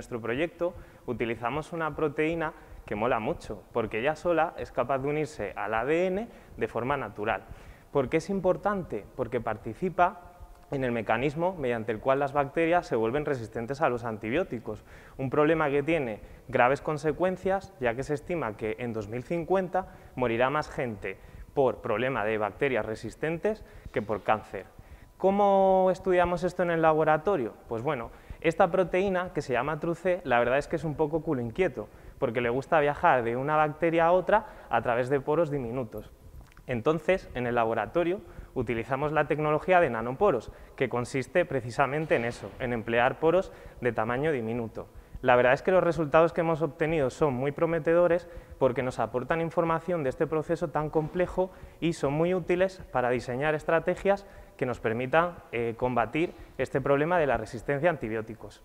nuestro proyecto utilizamos una proteína que mola mucho, porque ella sola es capaz de unirse al ADN de forma natural. ¿Por qué es importante? Porque participa en el mecanismo mediante el cual las bacterias se vuelven resistentes a los antibióticos, un problema que tiene graves consecuencias, ya que se estima que en 2050 morirá más gente por problema de bacterias resistentes que por cáncer. ¿Cómo estudiamos esto en el laboratorio? Pues bueno, esta proteína, que se llama truce, la verdad es que es un poco culo inquieto, porque le gusta viajar de una bacteria a otra a través de poros diminutos. Entonces, en el laboratorio utilizamos la tecnología de nanoporos, que consiste precisamente en eso, en emplear poros de tamaño diminuto. La verdad es que los resultados que hemos obtenido son muy prometedores porque nos aportan información de este proceso tan complejo y son muy útiles para diseñar estrategias que nos permita eh, combatir este problema de la resistencia a antibióticos.